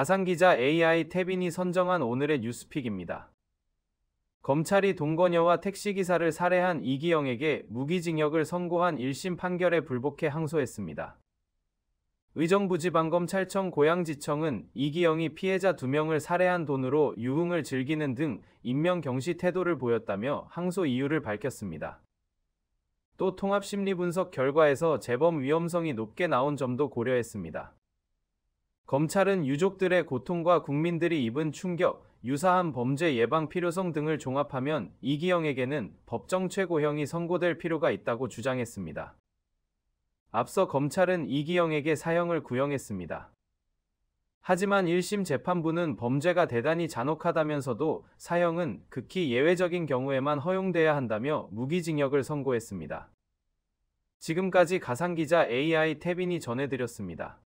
가상기자 AI 태빈이 선정한 오늘의 뉴스픽입니다. 검찰이 동거녀와 택시기사를 살해한 이기영에게 무기징역을 선고한 1심 판결에 불복해 항소했습니다. 의정부지방검찰청 고양지청은 이기영이 피해자 2명을 살해한 돈으로 유흥을 즐기는 등 인명경시 태도를 보였다며 항소 이유를 밝혔습니다. 또 통합심리분석 결과에서 재범 위험성이 높게 나온 점도 고려했습니다. 검찰은 유족들의 고통과 국민들이 입은 충격, 유사한 범죄 예방 필요성 등을 종합하면 이기영에게는 법정 최고형이 선고될 필요가 있다고 주장했습니다. 앞서 검찰은 이기영에게 사형을 구형했습니다. 하지만 1심 재판부는 범죄가 대단히 잔혹하다면서도 사형은 극히 예외적인 경우에만 허용돼야 한다며 무기징역을 선고했습니다. 지금까지 가상기자 AI 태빈이 전해드렸습니다.